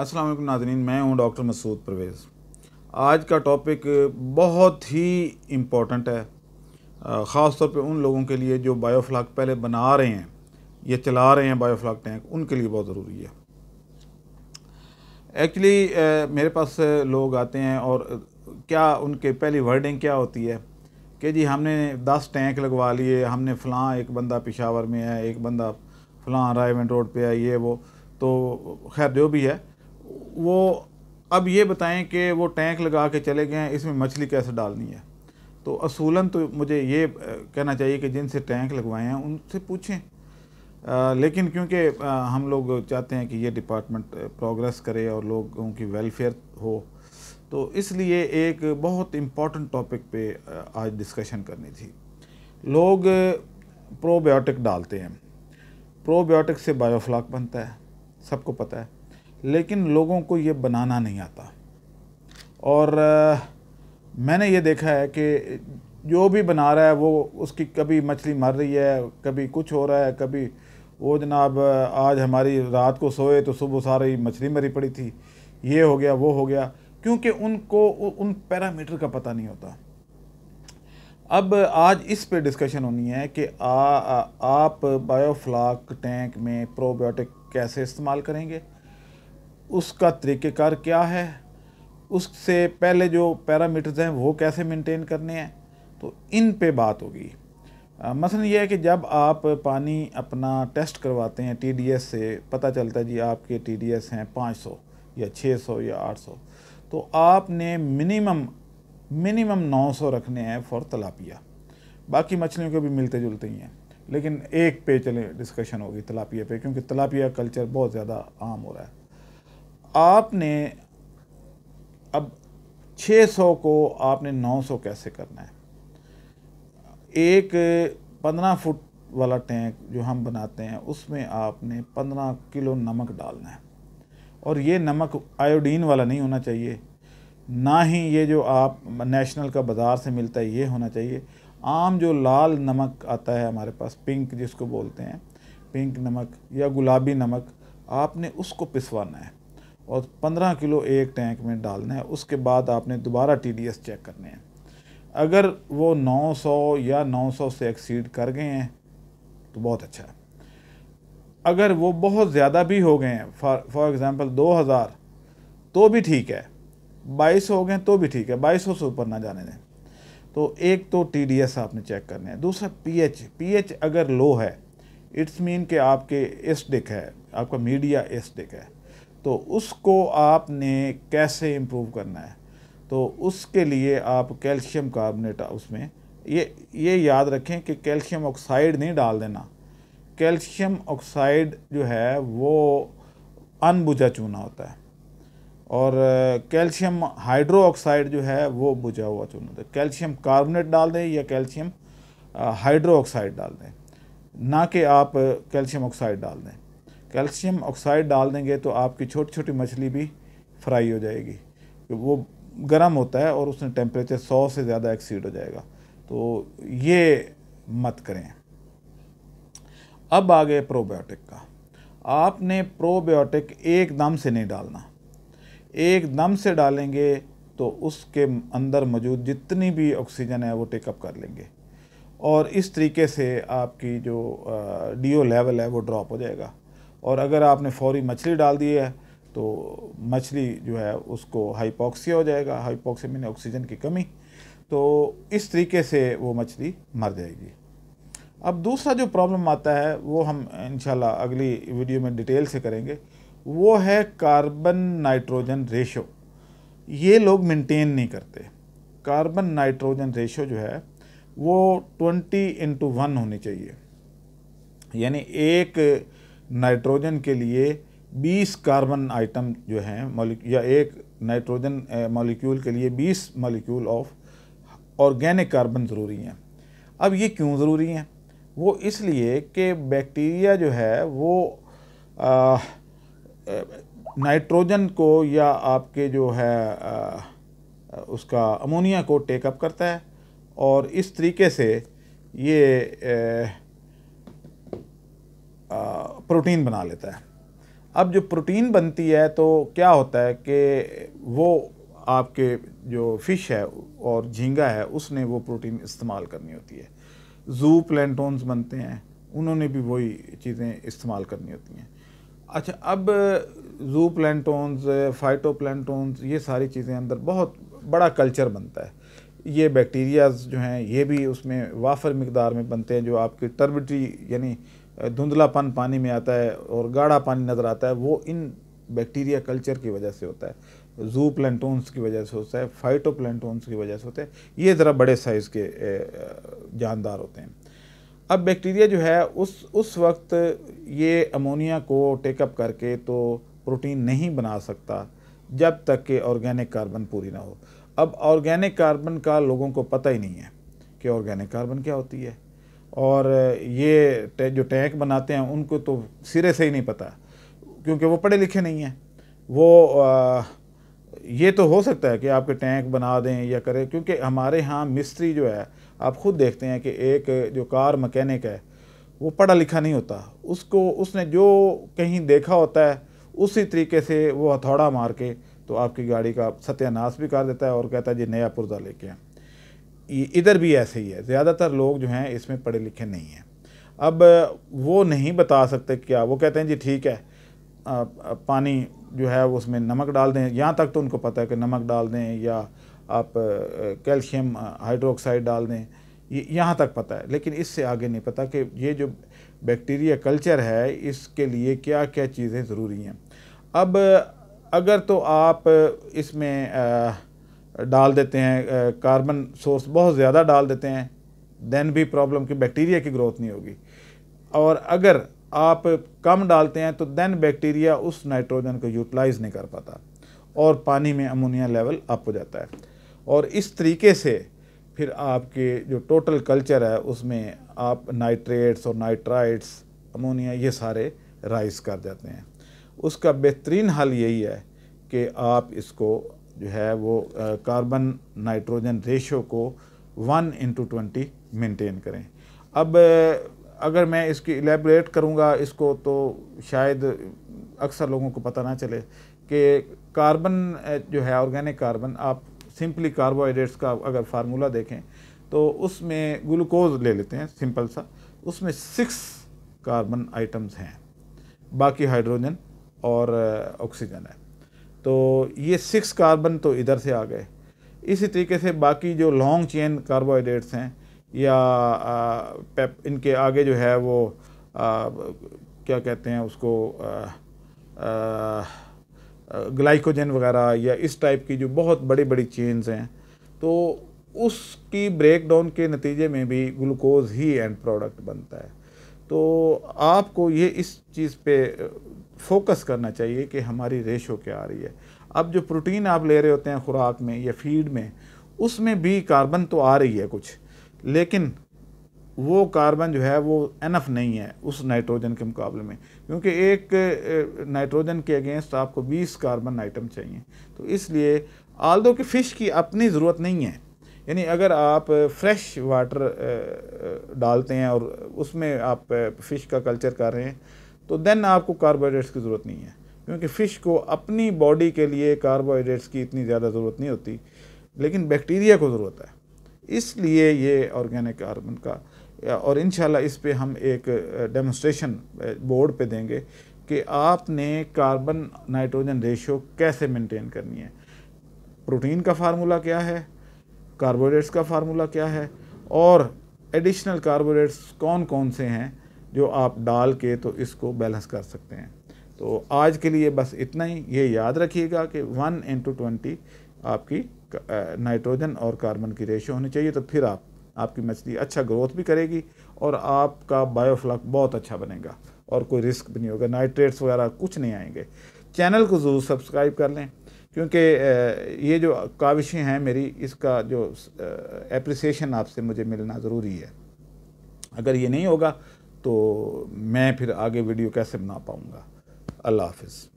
अस्सलाम वालेकुम नाजरीन मैं हूं डॉक्टर मसूद परवेज़ आज का टॉपिक बहुत ही इम्पोर्टेंट है ख़ास तौर पे उन लोगों के लिए जो बायोफ्लाक पहले बना रहे हैं या चला रहे हैं बायोफ्लाक टैंक उनके लिए बहुत ज़रूरी है एक्चुअली मेरे पास लोग आते हैं और क्या उनके पहली वर्डिंग क्या होती है कि जी हमने दस टैंक लगवा लिए हमने फ़लाँ एक बंदा पिशावर में है एक बंदा फ़लाँ रायवन रोड पर है ये वो तो खैर जो भी है वो अब ये बताएं कि वो टैंक लगा के चले गए इसमें मछली कैसे डालनी है तो असूलन तो मुझे ये कहना चाहिए कि जिनसे टैंक लगवाए हैं उनसे पूछें आ, लेकिन क्योंकि हम लोग चाहते हैं कि ये डिपार्टमेंट प्रोग्रेस करे और लोगों की वेलफेयर हो तो इसलिए एक बहुत इम्पॉर्टेंट टॉपिक पे आज डिस्कशन करनी थी लोग प्रोबायोटिक डालते हैं प्रोबायोटिक से बायोफ्लाक बनता है सबको पता है लेकिन लोगों को ये बनाना नहीं आता और आ, मैंने ये देखा है कि जो भी बना रहा है वो उसकी कभी मछली मर रही है कभी कुछ हो रहा है कभी वो जनाब आज हमारी रात को सोए तो सुबह सारी मछली मरी पड़ी थी ये हो गया वो हो गया क्योंकि उनको उन पैरामीटर का पता नहीं होता अब आज इस पे डिस्कशन होनी है कि आ, आ, आप बायोफ्लाक टैंक में प्रोबायोटिक कैसे इस्तेमाल करेंगे उसका तरीक़ेकार क्या है उससे पहले जो पैरामीटर्स हैं वो कैसे मेंटेन करने हैं तो इन पे बात होगी मसलन यह है कि जब आप पानी अपना टेस्ट करवाते हैं टीडीएस से पता चलता है जी आपके टीडीएस हैं 500 या 600 या 800 तो आपने मिनिमम मिनिमम 900 रखने हैं फॉर तलापिया बाकी मछलियों के भी मिलते जुलते ही हैं लेकिन एक पे चले डिस्कशन होगी तलापिया पे क्योंकि तलापिया कल्चर बहुत ज़्यादा आम हो रहा है आपने अब 600 को आपने 900 कैसे करना है एक 15 फुट वाला टैंक जो हम बनाते हैं उसमें आपने 15 किलो नमक डालना है और ये नमक आयोडीन वाला नहीं होना चाहिए ना ही ये जो आप नेशनल का बाज़ार से मिलता है ये होना चाहिए आम जो लाल नमक आता है हमारे पास पिंक जिसको बोलते हैं पिंक नमक या गुलाबी नमक आपने उसको पिसवाना है और 15 किलो एक टैंक में डालना है उसके बाद आपने दोबारा टी चेक करने हैं अगर वो 900 या 900 से एक्सीड कर गए हैं तो बहुत अच्छा है अगर वो बहुत ज़्यादा भी हो गए हैं फॉर एग्ज़ाम्पल 2000 तो भी ठीक है बाईस हो गए तो भी ठीक है 2200 से ऊपर ना जाने दें तो एक तो टी आपने चेक करने हैं दूसरा पीएच पीएच अगर लो है इट्स मीन के आपके एसिडिक है आपका मीडिया एसिडिक है तो उसको आपने कैसे इम्प्रूव करना है तो उसके लिए आप कैल्शियम कार्बोनेट उसमें ये ये याद रखें कि कैल्शियम ऑक्साइड नहीं डाल देना कैल्शियम ऑक्साइड जो है वो अनबुझा चूना होता है और कैल्शियम हाइड्रो ऑक्साइड जो है वो बुझा हुआ चूना होता है कैल्शियम कार्बोनेट डाल दें या कैल्शियम हाइड्रो ऑक्साइड डाल दें ना कि आप कैल्शियम ऑक्साइड डाल दें कैल्शियम ऑक्साइड डाल देंगे तो आपकी छोटी छोटी मछली भी फ्राई हो जाएगी वो गर्म होता है और उसमें टेम्परेचर सौ से ज़्यादा एक्सीड हो जाएगा तो ये मत करें अब आ गए प्रोबायोटिक का आपने प्रोबायोटिक एकदम से नहीं डालना एकदम से डालेंगे तो उसके अंदर मौजूद जितनी भी ऑक्सीजन है वो टेकअप कर लेंगे और इस तरीके से आपकी जो डी ओ लेवल है वो ड्रॉप हो जाएगा और अगर आपने फौरी मछली डाल दी है तो मछली जो है उसको हाइपोक्सिया हो जाएगा हाइपोक्सिया मैंने ऑक्सीजन की कमी तो इस तरीके से वो मछली मर जाएगी अब दूसरा जो प्रॉब्लम आता है वो हम इंशाल्लाह अगली वीडियो में डिटेल से करेंगे वो है कार्बन नाइट्रोजन रेशो ये लोग मेंटेन नहीं करते कार्बन नाइट्रोजन रेशो जो है वो ट्वेंटी इंटू वन होनी चाहिए यानी एक नाइट्रोजन के लिए 20 कार्बन आइटम जो हैं या एक नाइट्रोजन मॉलिक्यूल के लिए 20 मॉलिक्यूल ऑफ ऑर्गेनिक कार्बन ज़रूरी हैं अब ये क्यों ज़रूरी हैं वो इसलिए कि बैक्टीरिया जो है वो नाइट्रोजन को या आपके जो है आ, उसका अमोनिया को टेकअप करता है और इस तरीके से ये आ, प्रोटीन बना लेता है अब जो प्रोटीन बनती है तो क्या होता है कि वो आपके जो फ़िश है और झींगा है उसने वो प्रोटीन इस्तेमाल करनी होती है जू प्लेंटोन्स बनते हैं उन्होंने भी वही चीज़ें इस्तेमाल करनी होती हैं अच्छा अब जू प्लेंटोन्स फाइटो प्लेंटोन्स ये सारी चीज़ें अंदर बहुत बड़ा कल्चर बनता है ये बैक्टीरियाज जो हैं ये भी उसमें वाफर मकदार में बनते हैं जो आपकी टर्बिट्री यानी धुंधलापन पानी में आता है और गाढ़ा पानी नज़र आता है वो इन बैक्टीरिया कल्चर की वजह से होता है जू प्लान्टोन्स की वजह से होता है फाइटो प्लान्टोन्स की वजह से होते हैं ये ज़रा बड़े साइज़ के जानदार होते हैं अब बैक्टीरिया जो है उस उस वक्त ये अमोनिया को टेकअप करके तो प्रोटीन नहीं बना सकता जब तक कि ऑर्गेनिक कार्बन पूरी ना हो अब ऑर्गेनिक कार्बन का लोगों को पता ही नहीं है कि ऑर्गेनिक कार्बन क्या होती है और ये जो टैंक बनाते हैं उनको तो सिरे से ही नहीं पता क्योंकि वो पढ़े लिखे नहीं हैं वो आ, ये तो हो सकता है कि आपके टैंक बना दें या करें क्योंकि हमारे यहाँ मिस्त्री जो है आप खुद देखते हैं कि एक जो कार मकैनिक है वो पढ़ा लिखा नहीं होता उसको उसने जो कहीं देखा होता है उसी तरीके से वो हथौड़ा मार के तो आपकी गाड़ी का सत्यानाश भी कर देता है और कहता है जी नया पुर्जा लेके आए इधर भी ऐसे ही है ज़्यादातर लोग जो हैं इसमें पढ़े लिखे नहीं हैं अब वो नहीं बता सकते क्या वो कहते हैं जी ठीक है पानी जो है वो उसमें नमक डाल दें यहाँ तक तो उनको पता है कि नमक डाल दें या आप कैल्शियम हाइड्रोक्साइड डाल दें यहाँ तक पता है लेकिन इससे आगे नहीं पता कि ये जो बैक्टीरिया कल्चर है इसके लिए क्या क्या चीज़ें ज़रूरी हैं अब अगर तो आप इसमें आ, डाल देते हैं कार्बन सोर्स बहुत ज़्यादा डाल देते हैं देन भी प्रॉब्लम की बैक्टीरिया की ग्रोथ नहीं होगी और अगर आप कम डालते हैं तो देन बैक्टीरिया उस नाइट्रोजन को यूटिलाइज़ नहीं कर पाता और पानी में अमोनिया लेवल अप हो जाता है और इस तरीके से फिर आपके जो टोटल कल्चर है उसमें आप नाइट्रेट्स और नाइट्राइट्स अमोनिया ये सारे राइज कर जाते हैं उसका बेहतरीन हल यही है कि आप इसको जो है वो कार्बन नाइट्रोजन रेशो को वन इंटू ट्वेंटी मेनटेन करें अब अगर मैं इसकी एलेबरेट करूँगा इसको तो शायद अक्सर लोगों को पता ना चले कि कार्बन जो है ऑर्गेनिक कार्बन आप सिंपली कार्बोहाइड्रेट्स का अगर फार्मूला देखें तो उसमें ग्लूकोज ले लेते हैं सिंपल सा उसमें सिक्स कार्बन आइटम्स हैं बाकी हाइड्रोजन और ऑक्सीजन है तो ये सिक्स कार्बन तो इधर से आ गए इसी तरीके से बाकी जो लॉन्ग चेन कार्बोहाइड्रेट्स हैं या आ, इनके आगे जो है वो आ, क्या कहते हैं उसको ग्लाइकोजन वगैरह या इस टाइप की जो बहुत बड़ी बड़ी चेन्स हैं तो उसकी ब्रेक डाउन के नतीजे में भी ग्लूकोज ही एंड प्रोडक्ट बनता है तो आपको ये इस चीज़ पे फोकस करना चाहिए कि हमारी रेशो क्या आ रही है अब जो प्रोटीन आप ले रहे होते हैं ख़ुराक में या फीड में उसमें भी कार्बन तो आ रही है कुछ लेकिन वो कार्बन जो है वो एनफ नहीं है उस नाइट्रोजन के मुकाबले में क्योंकि एक नाइट्रोजन के अगेंस्ट आपको 20 कार्बन आइटम चाहिए तो इसलिए आल दो कि फ़िश की अपनी ज़रूरत नहीं है यानी अगर आप फ्रेश वाटर डालते हैं और उसमें आप फ़िश का कल्चर कर रहे हैं तो देन आपको कार्बोहाइड्रेट्स की ज़रूरत नहीं है क्योंकि फ़िश को अपनी बॉडी के लिए कार्बोहाइड्रेट्स की इतनी ज़्यादा ज़रूरत नहीं होती लेकिन बैक्टीरिया को ज़रूरत है इसलिए ये ऑर्गेनिक कार्बन का और इन इस पर हम एक डेमोस्ट्रेशन बोर्ड पर देंगे कि आपने कार्बन नाइट्रोजन रेशो कैसे मेंटेन करनी है प्रोटीन का फार्मूला क्या है कार्बोहाइड्रेट्स का फार्मूला क्या है और एडिशनल कार्बोहाइड्रेट्स कौन कौन से हैं जो आप डाल के तो इसको बैलेंस कर सकते हैं तो आज के लिए बस इतना ही ये याद रखिएगा कि वन इंटू ट्वेंटी आपकी नाइट्रोजन और कार्बन की रेशियो होनी चाहिए तो फिर आप आपकी मछली अच्छा ग्रोथ भी करेगी और आपका बायोफ्लक बहुत अच्छा बनेगा और कोई रिस्क भी नहीं होगा नाइट्रेट्स वगैरह कुछ नहीं आएंगे चैनल को ज़रूर सब्सक्राइब कर लें क्योंकि ये जो काविशें हैं मेरी इसका जो एप्रिसिएशन आपसे मुझे मिलना ज़रूरी है अगर ये नहीं होगा तो मैं फिर आगे वीडियो कैसे बना पाऊँगा अल्लाह हाफिज़